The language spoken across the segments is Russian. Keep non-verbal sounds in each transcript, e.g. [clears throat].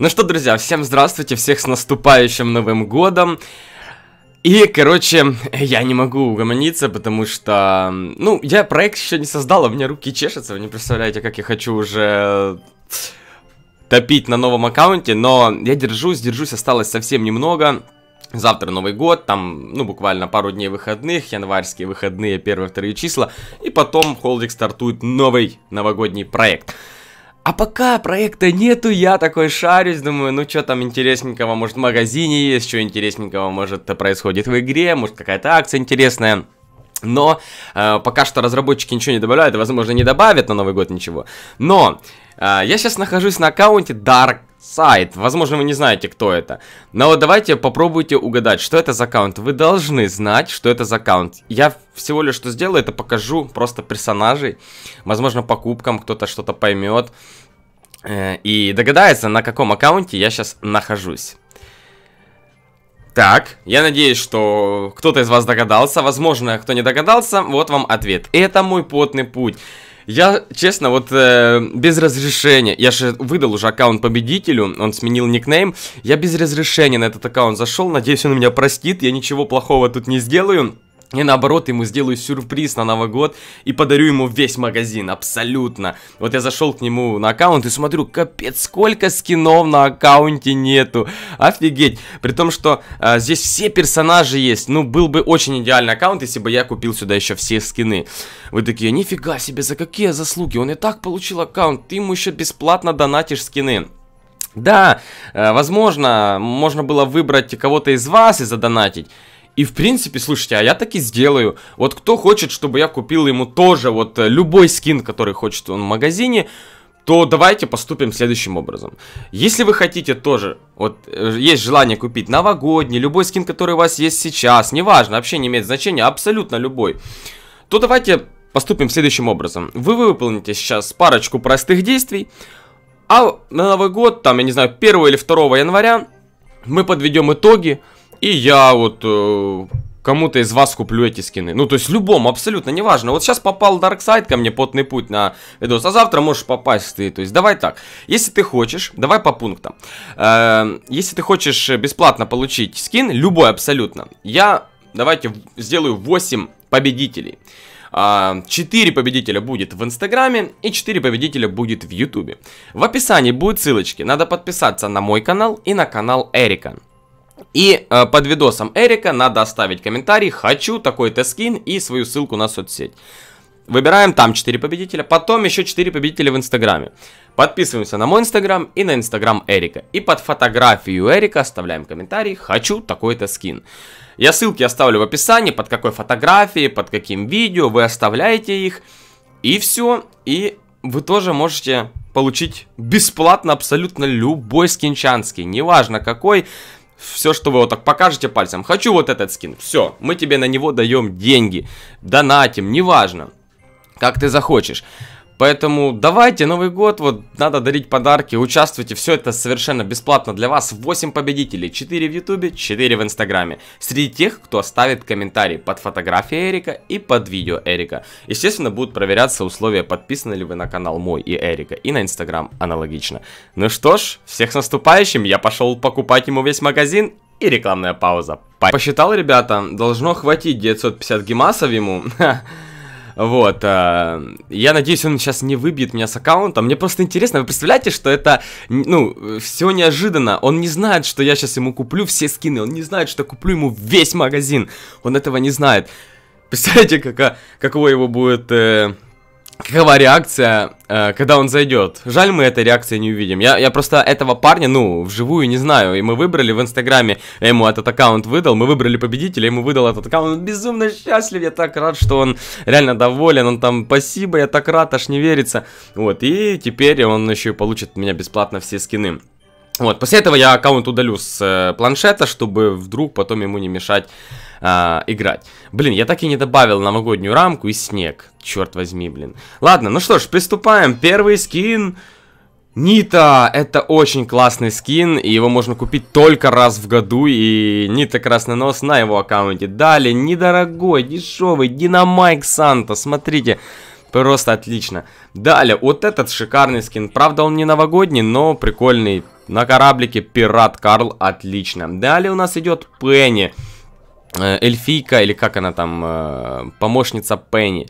Ну что, друзья, всем здравствуйте, всех с наступающим Новым Годом. И, короче, я не могу угомониться, потому что... Ну, я проект еще не создал, а у меня руки чешутся, вы не представляете, как я хочу уже топить на новом аккаунте, но я держусь, держусь, осталось совсем немного. Завтра Новый год, там, ну, буквально пару дней выходных, январьские выходные, первые, вторые числа, и потом Холдик стартует новый новогодний проект. А пока проекта нету, я такой шарюсь, думаю, ну что там интересненького, может в магазине есть, что интересненького может происходит в игре, может какая-то акция интересная. Но э, пока что разработчики ничего не добавляют, возможно, не добавят на Новый год ничего. Но э, я сейчас нахожусь на аккаунте Dark сайт. Возможно, вы не знаете, кто это. Но вот давайте попробуйте угадать, что это за аккаунт. Вы должны знать, что это за аккаунт. Я всего лишь что сделаю, это покажу просто персонажей. Возможно, покупкам кто-то что-то поймет. Э, и догадается, на каком аккаунте я сейчас нахожусь. Так, я надеюсь, что кто-то из вас догадался. Возможно, кто не догадался, вот вам ответ. Это мой потный путь. Я, честно, вот э, без разрешения, я же выдал уже аккаунт победителю, он сменил никнейм, я без разрешения на этот аккаунт зашел, надеюсь, он меня простит, я ничего плохого тут не сделаю. И наоборот, ему сделаю сюрприз на Новый год и подарю ему весь магазин, абсолютно. Вот я зашел к нему на аккаунт и смотрю, капец, сколько скинов на аккаунте нету. Офигеть. При том, что э, здесь все персонажи есть. Ну, был бы очень идеальный аккаунт, если бы я купил сюда еще все скины. Вы такие, нифига себе, за какие заслуги? Он и так получил аккаунт, ты ему еще бесплатно донатишь скины. Да, э, возможно, можно было выбрать кого-то из вас и задонатить. И в принципе, слушайте, а я так и сделаю. Вот кто хочет, чтобы я купил ему тоже вот э, любой скин, который хочет он в магазине, то давайте поступим следующим образом. Если вы хотите тоже, вот э, есть желание купить новогодний, любой скин, который у вас есть сейчас, неважно, вообще не имеет значения, абсолютно любой, то давайте поступим следующим образом. Вы выполните сейчас парочку простых действий, а на Новый год, там, я не знаю, 1 или 2 января мы подведем итоги, и я вот э, кому-то из вас куплю эти скины. Ну, то есть любому, абсолютно, неважно. Вот сейчас попал Dark Side ко мне, потный путь на видос, а завтра можешь попасть ты. То есть давай так, если ты хочешь, давай по пунктам. Э, если ты хочешь э, бесплатно получить скин, любой абсолютно, я давайте сделаю 8 победителей. 4 а, победителя будет в Инстаграме и 4 победителя будет в Ютубе. В описании будут ссылочки. Надо подписаться на мой канал и на канал Эрика. И э, под видосом Эрика надо оставить комментарий «Хочу такой-то скин» и свою ссылку на соцсеть. Выбираем там 4 победителя, потом еще 4 победителя в Инстаграме. Подписываемся на мой Инстаграм и на Инстаграм Эрика. И под фотографию Эрика оставляем комментарий «Хочу такой-то скин». Я ссылки оставлю в описании, под какой фотографией, под каким видео, вы оставляете их. И все, и вы тоже можете получить бесплатно абсолютно любой скинчанский, неважно какой, все, что вы вот так покажете пальцем, хочу вот этот скин, все, мы тебе на него даем деньги, донатим, неважно, как ты захочешь. Поэтому давайте, Новый год, вот надо дарить подарки, участвуйте, все это совершенно бесплатно для вас. 8 победителей, 4 в Ютубе, 4 в Инстаграме. Среди тех, кто оставит комментарий под фотографией Эрика и под видео Эрика. Естественно, будут проверяться условия, подписаны ли вы на канал мой и Эрика, и на Инстаграм аналогично. Ну что ж, всех с наступающим, я пошел покупать ему весь магазин, и рекламная пауза. Посчитал, ребята, должно хватить 950 гемасов ему. [laughs] Вот. Э, я надеюсь, он сейчас не выбьет меня с аккаунта. Мне просто интересно, вы представляете, что это, ну, все неожиданно. Он не знает, что я сейчас ему куплю все скины. Он не знает, что куплю ему весь магазин. Он этого не знает. Представляете, э, какого его будет... Э, какова реакция, э, когда он зайдет. Жаль, мы этой реакции не увидим. Я, я просто этого парня, ну, вживую не знаю. И мы выбрали в Инстаграме, ему этот аккаунт выдал, мы выбрали победителя, ему выдал этот аккаунт. Он безумно счастлив, я так рад, что он реально доволен. Он там, спасибо, я так рад, аж не верится. Вот, и теперь он еще и получит меня бесплатно все скины. Вот, после этого я аккаунт удалю с э, планшета, чтобы вдруг потом ему не мешать э, играть. Блин, я так и не добавил новогоднюю рамку и снег. Черт возьми, блин. Ладно, ну что ж, приступаем. Первый скин... Нита, это очень классный скин, и его можно купить только раз в году, и Нита Красный Нос на его аккаунте. Далее, недорогой, дешевый, Динамайк Санта, смотрите, просто отлично. Далее, вот этот шикарный скин, правда он не новогодний, но прикольный, на кораблике пират Карл, отлично. Далее у нас идет Пенни. Э, эльфийка, или как она там, э, помощница Пенни.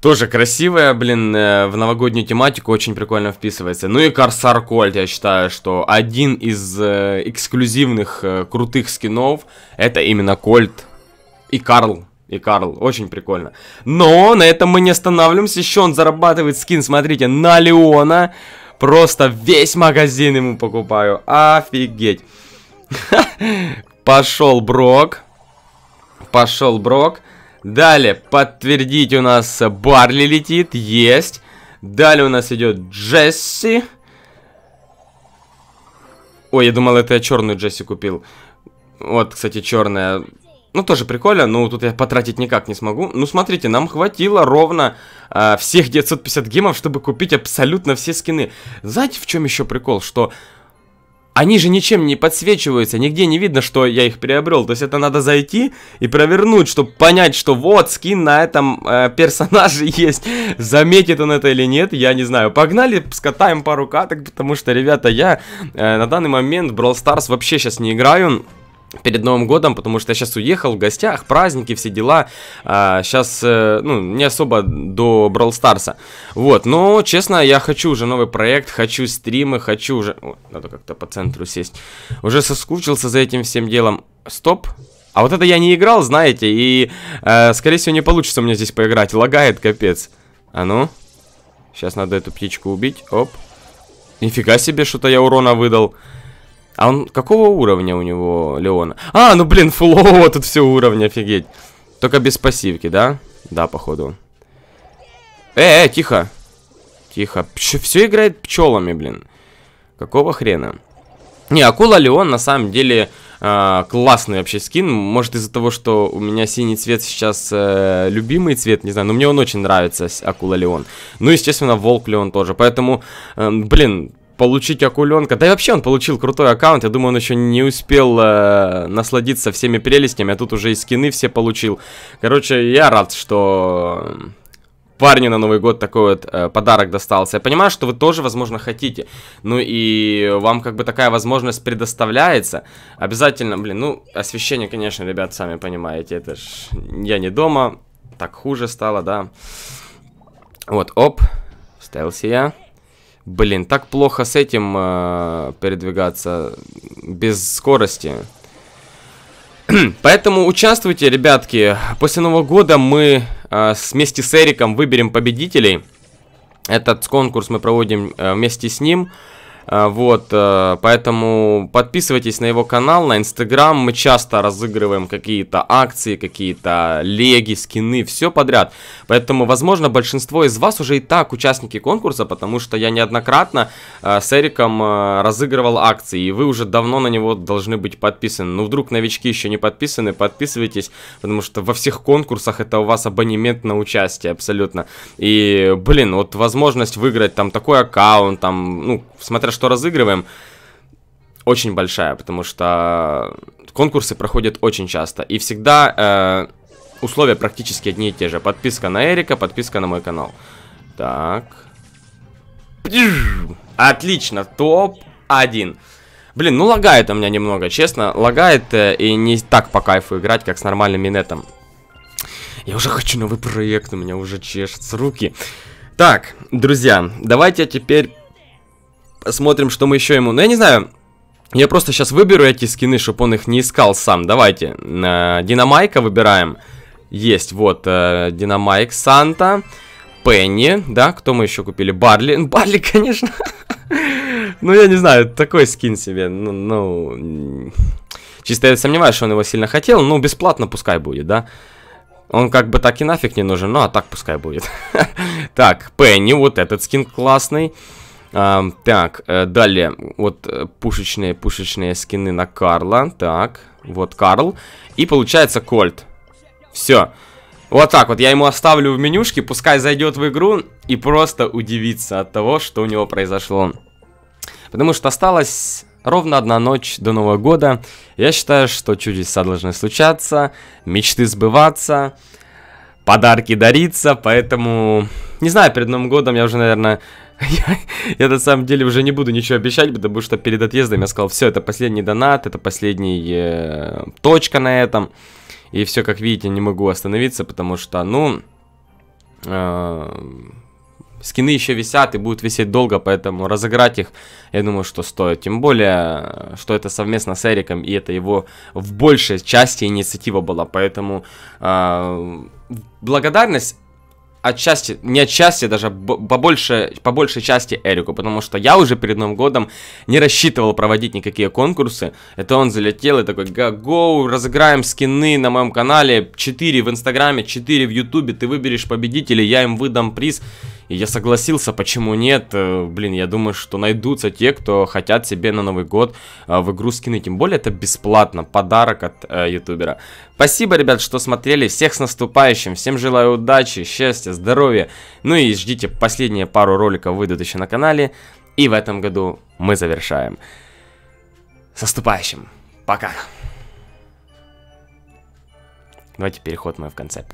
Тоже красивая, блин, э, в новогоднюю тематику очень прикольно вписывается. Ну и Корсар Кольт, я считаю, что один из эксклюзивных крутых скинов, это именно Кольт и Карл. И Карл, очень прикольно. Но на этом мы не останавливаемся, еще он зарабатывает скин, смотрите, на Леона. Просто весь магазин ему покупаю. Офигеть. [laughs] Пошел Брок. Пошел Брок. Далее, подтвердить у нас Барли летит. Есть. Далее у нас идет Джесси. Ой, я думал, это я черную Джесси купил. Вот, кстати, черная. Ну, тоже прикольно, но тут я потратить никак не смогу. Ну, смотрите, нам хватило ровно э, всех 950 гемов, чтобы купить абсолютно все скины. Знаете, в чем еще прикол? Что они же ничем не подсвечиваются, нигде не видно, что я их приобрел. То есть это надо зайти и провернуть, чтобы понять, что вот скин на этом э, персонаже [laughs] есть. Заметит он это или нет, я не знаю. Погнали, скатаем пару каток, потому что, ребята, я э, на данный момент в Brawl Stars вообще сейчас не играю перед Новым годом, потому что я сейчас уехал в гостях, праздники, все дела. А, сейчас, э, ну, не особо до Brawl Старса. Вот, но, честно, я хочу уже новый проект, хочу стримы, хочу уже... О, надо как-то по центру сесть. Уже соскучился за этим всем делом. Стоп. А вот это я не играл, знаете, и, э, скорее всего, не получится у меня здесь поиграть. Лагает, капец. А ну. Сейчас надо эту птичку убить. Оп. Нифига себе, что-то я урона выдал. А он... Какого уровня у него Леона? А, ну блин, фуллово [laughs] тут все уровни, офигеть. Только без пассивки, да? Да, походу. Э, э, тихо. Тихо. Пч все играет пчелами, блин. Какого хрена? Не, акула Леон на самом деле э, классный вообще скин. Может из-за того, что у меня синий цвет сейчас э, любимый цвет, не знаю, но мне он очень нравится, акула Леон. Ну, естественно, волк Леон тоже. Поэтому, э, блин, получить акуленка. Да и вообще он получил крутой аккаунт. Я думаю, он еще не успел э, насладиться всеми прелестями. А тут уже и скины все получил. Короче, я рад, что парню на Новый год такой вот э, подарок достался. Я понимаю, что вы тоже, возможно, хотите. Ну и вам как бы такая возможность предоставляется. Обязательно, блин, ну, освещение, конечно, ребят, сами понимаете. Это ж я не дома. Так хуже стало, да. Вот, оп. Стелси я. Блин, так плохо с этим э, передвигаться без скорости. [clears throat] Поэтому участвуйте, ребятки. После Нового года мы э, вместе с Эриком выберем победителей. Этот конкурс мы проводим э, вместе с ним. А, вот, э, поэтому подписывайтесь на его канал, на Инстаграм. Мы часто разыгрываем какие-то акции, какие-то леги, скины, все подряд. Поэтому, возможно, большинство из вас уже и так участники конкурса, потому что я неоднократно э, с Эриком э, разыгрывал акции, и вы уже давно на него должны быть подписаны. Ну, вдруг новички еще не подписаны, подписывайтесь, потому что во всех конкурсах это у вас абонемент на участие абсолютно. И, блин, вот возможность выиграть там такой аккаунт, там, ну, смотря что разыгрываем, очень большая, потому что конкурсы проходят очень часто. И всегда э, условия практически одни и те же. Подписка на Эрика, подписка на мой канал. Так. Отлично, топ-1. Блин, ну лагает у меня немного, честно. Лагает э, и не так по кайфу играть, как с нормальным минетом. Я уже хочу новый проект, у меня уже чешутся руки. Так, друзья, давайте теперь посмотрим, что мы еще ему... Ну, я не знаю. Я просто сейчас выберу эти скины, чтобы он их не искал сам. Давайте. Динамайка выбираем. Есть, вот, э, Динамайк, Санта, Пенни, да, кто мы еще купили? Барли. [laughs] Барли, конечно. [laughs] Ну, я не знаю, такой скин себе, ну, ну... Чисто я сомневаюсь, что он его сильно хотел, ну, бесплатно пускай будет, да? Он как бы так и нафиг не нужен, ну, а так пускай будет. [laughs] Так, Пенни, вот этот скин классный так, э, далее, вот э, пушечные, пушечные скины на Карла. Так, вот Карл. И получается Кольт. Все. Вот так вот, я ему оставлю в менюшке, пускай зайдет в игру и просто удивится от того, что у него произошло. Потому что осталось ровно одна ночь до Нового года. Я считаю, что чудеса должны случаться, мечты сбываться, подарки дариться, поэтому... Не знаю, перед Новым годом я уже, наверное я, я на самом деле уже не буду ничего обещать, потому что перед отъездом я сказал, все, это последний донат, это последняя э, точка на этом. И все, как видите, не могу остановиться, потому что, ну, э, скины еще висят и будут висеть долго, поэтому разыграть их, я думаю, что стоит. Тем более, что это совместно с Эриком, и это его в большей части инициатива была, поэтому э, благодарность отчасти, не отчасти, а даже побольше, по большей части Эрику, потому что я уже перед Новым годом не рассчитывал проводить никакие конкурсы. Это он залетел и такой, гоу, разыграем скины на моем канале, 4 в Инстаграме, 4 в Ютубе, ты выберешь победителя, я им выдам приз. И я согласился, почему нет? Э, блин, я думаю, что найдутся те, кто хотят себе на Новый год э, в игру скины. Тем более это бесплатно, подарок от э, ютубера. Спасибо, ребят, что смотрели. Всех с наступающим. Всем желаю удачи, счастья, здоровья. Ну и ждите, последние пару роликов выйдут еще на канале. И в этом году мы завершаем. С наступающим. Пока. Давайте переход мой в конце.